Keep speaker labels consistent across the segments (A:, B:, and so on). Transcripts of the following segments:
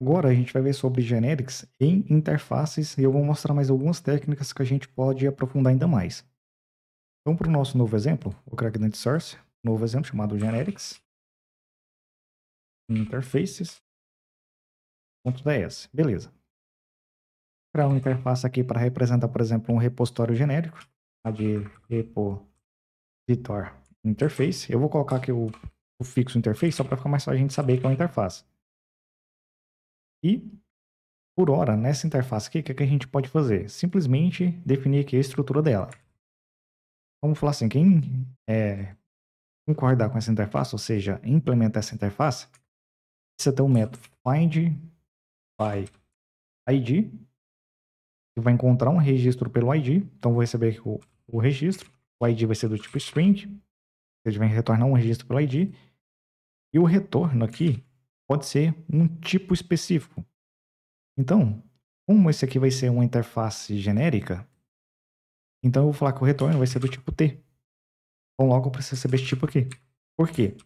A: Agora a gente vai ver sobre generics em interfaces e eu vou mostrar mais algumas técnicas que a gente pode aprofundar ainda mais. Então, para o nosso novo exemplo, o CrackNet Source, novo exemplo chamado generics, interfaces.ds, beleza. Vou criar uma interface aqui para representar, por exemplo, um repositório genérico, a de repositor interface. Eu vou colocar aqui o, o fixo interface só para ficar mais fácil a gente saber que é uma interface. E, por hora, nessa interface aqui, o que, é que a gente pode fazer? Simplesmente definir aqui a estrutura dela. Vamos falar assim, quem é, concordar com essa interface, ou seja, implementar essa interface, você tem um método find by id, que vai encontrar um registro pelo id, então vou receber aqui o, o registro, o id vai ser do tipo string, ele vai retornar um registro pelo id, e o retorno aqui pode ser um tipo específico. Então, como esse aqui vai ser uma interface genérica, então eu vou falar que o retorno vai ser do tipo T. Então logo eu preciso receber esse tipo aqui. Por quê?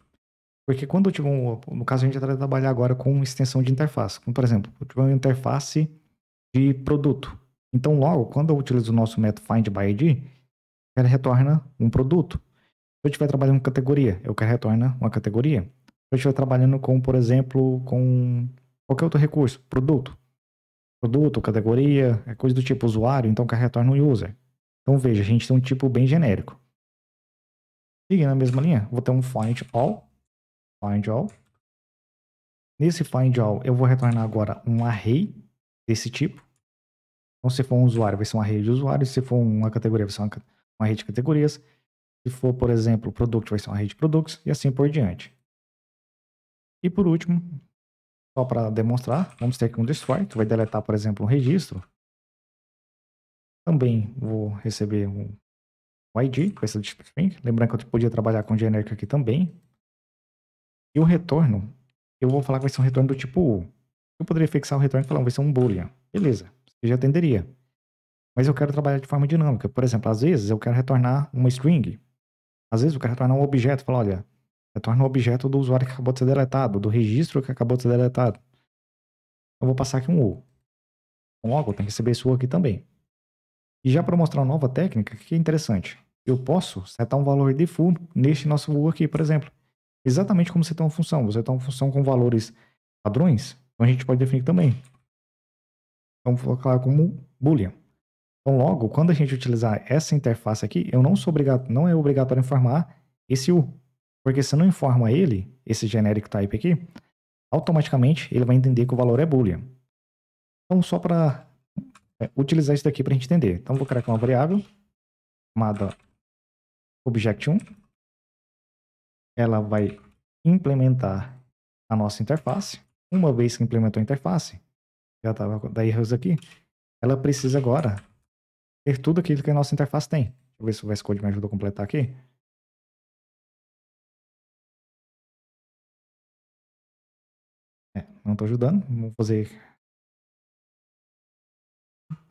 A: Porque quando eu tiver um, no caso a gente vai trabalhar agora com extensão de interface, como então, por exemplo, eu tiver uma interface de produto. Então logo, quando eu utilizo o nosso método findById, ele retorna um produto. Se eu estiver trabalhando com categoria, eu quero retornar uma categoria eu estiver trabalhando com, por exemplo, com qualquer outro recurso, produto. Produto, categoria, é coisa do tipo usuário, então que retorna um user. Então veja, a gente tem um tipo bem genérico. Seguindo na mesma linha, vou ter um find all, find all. Nesse find all, eu vou retornar agora um array desse tipo. Então, se for um usuário, vai ser um array de usuários. Se for uma categoria, vai ser uma, uma rede de categorias. Se for, por exemplo, produto vai ser uma rede de produtos e assim por diante. E por último, só para demonstrar, vamos ter aqui um destroy, que vai deletar, por exemplo, um registro. Também vou receber um ID com essa string. Lembrando que eu podia trabalhar com genérico aqui também. E o retorno, eu vou falar que vai ser um retorno do tipo U. Eu poderia fixar o retorno e falar, vai ser um boolean. Beleza, você já atenderia. Mas eu quero trabalhar de forma dinâmica. Por exemplo, às vezes eu quero retornar uma string. Às vezes eu quero retornar um objeto e falar, olha, Retorna o objeto do usuário que acabou de ser deletado, do registro que acabou de ser deletado. Eu vou passar aqui um U. Logo, tem que receber esse U aqui também. E já para mostrar uma nova técnica, que é interessante. Eu posso setar um valor de full neste nosso U aqui, por exemplo. Exatamente como você tem uma função. Você tem uma função com valores padrões, então a gente pode definir também. Vamos colocar como boolean. Então, logo, quando a gente utilizar essa interface aqui, eu não sou obrigado, não é obrigatório informar esse U. Porque se não informa ele, esse generic type aqui, automaticamente ele vai entender que o valor é boolean. Então, só para é, utilizar isso daqui para a gente entender. Então, vou criar aqui uma variável chamada object1. Ela vai implementar a nossa interface. Uma vez que implementou a interface, já estava da erros aqui, ela precisa agora ter tudo aquilo que a nossa interface tem. Deixa eu ver se o VS Code me ajuda a completar aqui. não tô ajudando. Vamos fazer.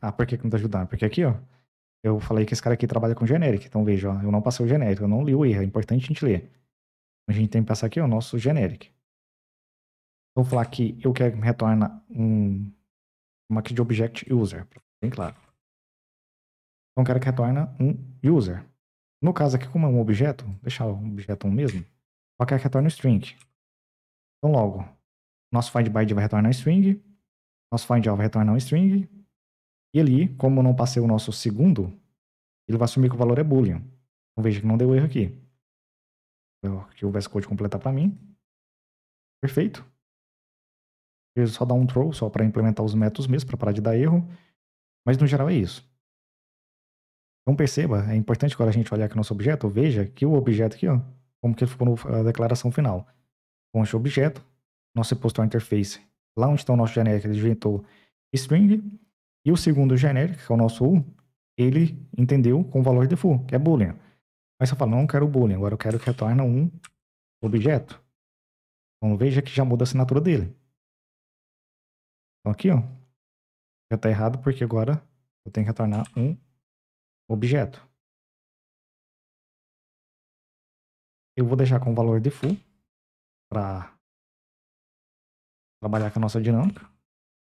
A: Ah, por que, que não tá ajudando? Porque aqui, ó, eu falei que esse cara aqui trabalha com generic. Então veja, ó, eu não passei o genérico, eu não li o erro. É importante a gente ler. A gente tem que passar aqui ó, o nosso generic. Vou falar que eu quero que retorna um uma aqui de object user, bem claro. Então eu quero que retorna um user. No caso aqui, como é um objeto, deixar o objeto um mesmo, Só quero que retorne um string. Então logo, nosso find vai retornar um string. Nosso find all vai retornar um string. E ali, como não passei o nosso segundo, ele vai assumir que o valor é boolean. Então veja que não deu erro aqui. É que o VS Code completar para mim. Perfeito. Eu só dar um throw, só para implementar os métodos mesmo, para parar de dar erro. Mas no geral é isso. Então perceba, é importante quando a gente olhar aqui o nosso objeto, veja que o objeto aqui, ó, como que ele ficou na declaração final. o objeto, nosso repositório interface, lá onde está o nosso generic, ele inventou string, e o segundo generic, que é o nosso U, ele entendeu com o valor default, que é boolean. Mas eu fala, não, quero boolean, agora eu quero que retorne um objeto. Então veja que já muda a assinatura dele.
B: Então aqui, ó, já está errado porque agora eu tenho que retornar um objeto.
A: Eu vou deixar com o valor default para trabalhar com a nossa dinâmica,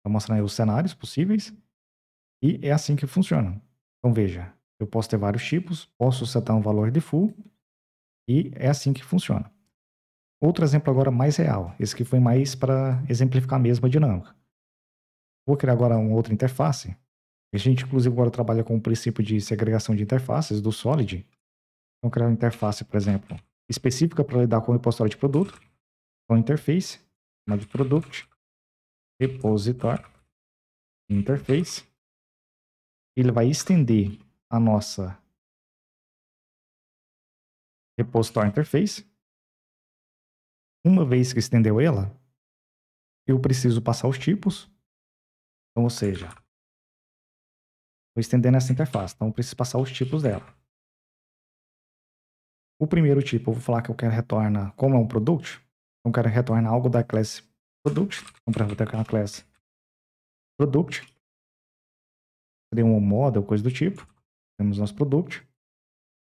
A: para mostrar os cenários possíveis. E é assim que funciona. Então veja, eu posso ter vários tipos, posso setar um valor de full e é assim que funciona. Outro exemplo agora mais real, esse que foi mais para exemplificar mesmo a dinâmica. Vou criar agora uma outra interface. A gente inclusive agora trabalha com o princípio de segregação de interfaces do Solid. Então criar uma interface, por exemplo, específica para lidar com o repositório de produto, então interface, chama de product,
B: repositório, interface. Ele vai estender a nossa repositório interface. Uma vez que estendeu ela, eu preciso passar os tipos. Então, ou seja, estou estendendo
A: essa interface, então eu preciso passar os tipos dela. O primeiro tipo, eu vou falar que eu quero retorna como é um produto. Então, o cara retorna algo da classe product. Então, para exemplo, eu uma classe product. Dei um model, coisa do tipo. Temos nosso product.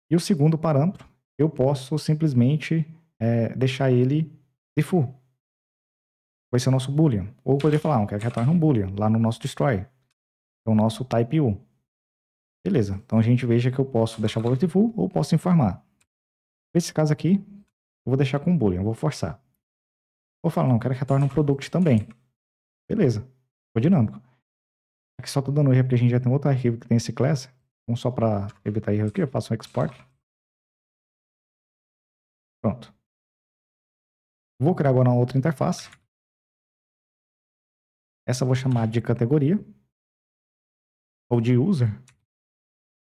A: E o segundo parâmetro, eu posso simplesmente é, deixar ele default. Vai ser o nosso boolean. Ou eu poderia falar, ah, eu quero que retorne um boolean lá no nosso destroy. É o nosso type u. Beleza. Então a gente veja que eu posso deixar o valor default ou posso informar. Nesse caso aqui, eu vou deixar com boolean, eu vou forçar. Vou falar, não, quero que retorne um product também. Beleza, ficou dinâmico. Aqui só tô dando erro porque a gente já tem outro arquivo que tem esse
B: class. Vamos só para evitar erro aqui, eu faço um export. Pronto. Vou criar agora uma outra interface. Essa eu vou chamar de categoria. Ou de user.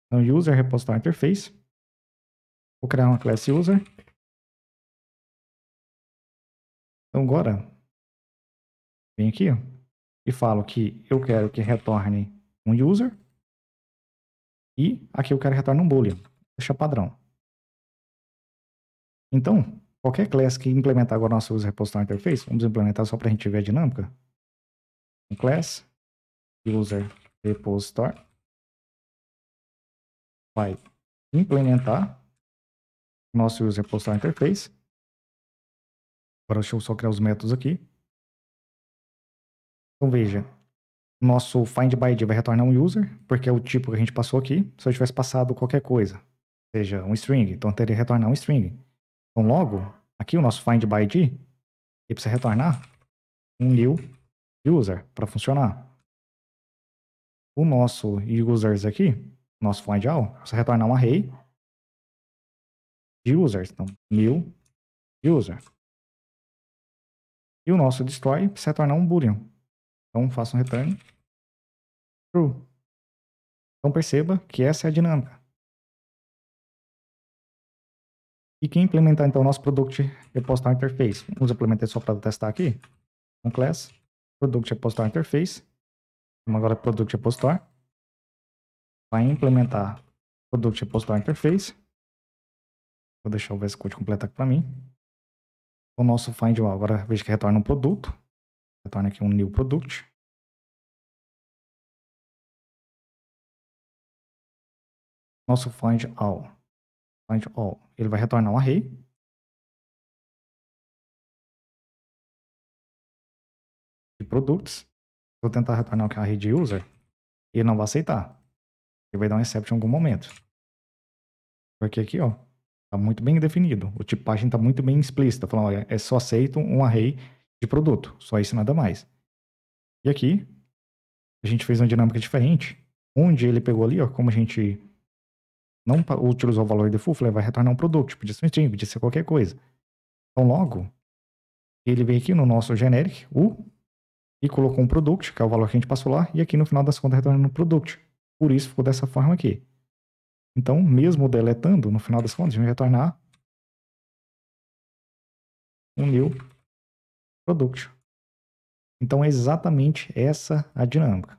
B: Então, user repository interface. Vou criar uma classe user. Então agora, venho aqui e falo que eu quero que retorne um user
A: e aqui eu quero retornar um boolean, deixa padrão. Então, qualquer class que implementar agora nosso user repository, interface, vamos implementar só para a gente ver a dinâmica. Um class user repository
B: vai implementar nosso user repository interface Agora deixa eu só criar os métodos aqui.
A: Então veja, nosso find by ID vai retornar um user, porque é o tipo que a gente passou aqui. Se eu tivesse passado qualquer coisa, seja um string, então teria que retornar um string. Então logo, aqui o nosso find by ID, ele precisa retornar um new user para funcionar. O nosso users aqui, nosso find all, precisa retornar um array de users, então
B: new user. E o nosso destroy precisa tornar um boolean. Então faça um return true. Então
A: perceba que essa é a dinâmica. E quem implementar então o nosso product repostar interface? Vamos implementar só para testar aqui. Então class product repostar interface. Vamos então, agora é product repostar. Vai implementar product repostar interface. Vou deixar o VS Code completo aqui para mim o nosso find all. Agora veja que retorna um produto.
B: Retorna aqui um new product. Nosso find all. Find all. Ele vai retornar um array.
A: De produtos. Vou tentar retornar o um é array de user. Ele não vai aceitar. Ele vai dar um exception em algum momento. Porque aqui, ó, Tá muito bem definido. O tipagem está muito bem explícita, tá falando, olha, é só aceito um array de produto, só isso nada mais. E aqui a gente fez uma dinâmica diferente, onde ele pegou ali, ó, como a gente não utilizou o valor default, ele é, vai retornar um produto, podia tipo ser um string, podia ser qualquer coisa. Então logo, ele veio aqui no nosso generic, u, e colocou um product, que é o valor que a gente passou lá, e aqui no final das contas retornando um product. Por isso ficou dessa forma aqui. Então, mesmo deletando, no final das contas, a gente vai retornar
B: um new product. Então, é exatamente essa a dinâmica.